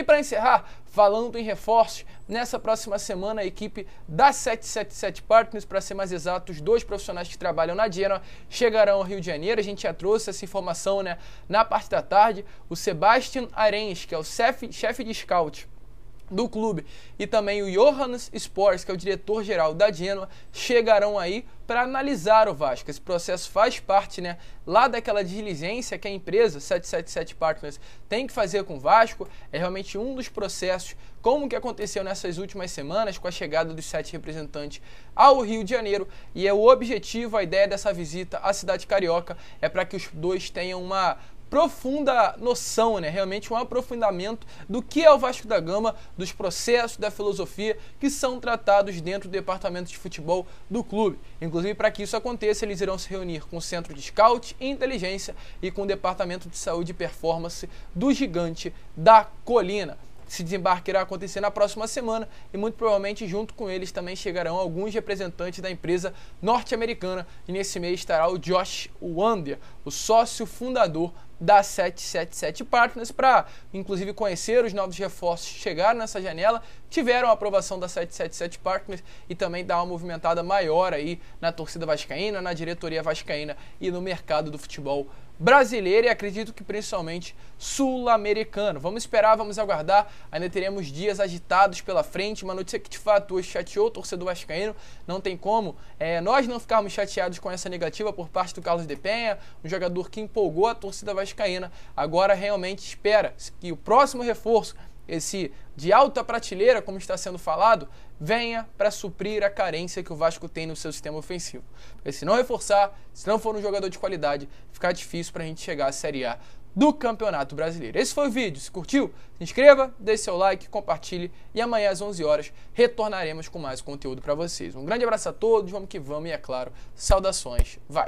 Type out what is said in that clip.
E para encerrar, falando em reforços, nessa próxima semana a equipe da 777 Partners, para ser mais exatos, dois profissionais que trabalham na Genoa chegarão ao Rio de Janeiro. A gente já trouxe essa informação né, na parte da tarde. O Sebastian Arens, que é o chefe de scout do clube e também o Johannes Spors, que é o diretor-geral da Genoa, chegarão aí para analisar o Vasco. Esse processo faz parte, né, lá daquela diligência que a empresa 777 Partners tem que fazer com o Vasco. É realmente um dos processos, como que aconteceu nessas últimas semanas com a chegada dos sete representantes ao Rio de Janeiro. E é o objetivo, a ideia dessa visita à cidade carioca é para que os dois tenham uma profunda noção, né? realmente um aprofundamento do que é o Vasco da Gama, dos processos, da filosofia que são tratados dentro do departamento de futebol do clube. Inclusive, para que isso aconteça, eles irão se reunir com o centro de scout e inteligência e com o departamento de saúde e performance do gigante da colina se desembarque irá acontecer na próxima semana e muito provavelmente junto com eles também chegarão alguns representantes da empresa norte-americana e nesse mês estará o Josh Wander, o sócio fundador da 777 Partners para, inclusive, conhecer os novos reforços que chegaram nessa janela, tiveram a aprovação da 777 Partners e também dar uma movimentada maior aí na torcida vascaína, na diretoria vascaína e no mercado do futebol brasileiro e acredito que principalmente sul-americano. Vamos esperar, vamos aguardar. Ainda teremos dias agitados pela frente. Uma notícia que de fato hoje chateou o torcedor vascaíno. Não tem como é, nós não ficarmos chateados com essa negativa por parte do Carlos de Penha, um jogador que empolgou a torcida vascaína Vascaína agora realmente espera que o próximo reforço, esse de alta prateleira, como está sendo falado, venha para suprir a carência que o Vasco tem no seu sistema ofensivo. Porque se não reforçar, se não for um jogador de qualidade, fica difícil para a gente chegar à Série A do Campeonato Brasileiro. Esse foi o vídeo. Se curtiu, se inscreva, deixe seu like, compartilhe e amanhã às 11 horas retornaremos com mais conteúdo para vocês. Um grande abraço a todos, vamos que vamos e é claro, saudações. Vai.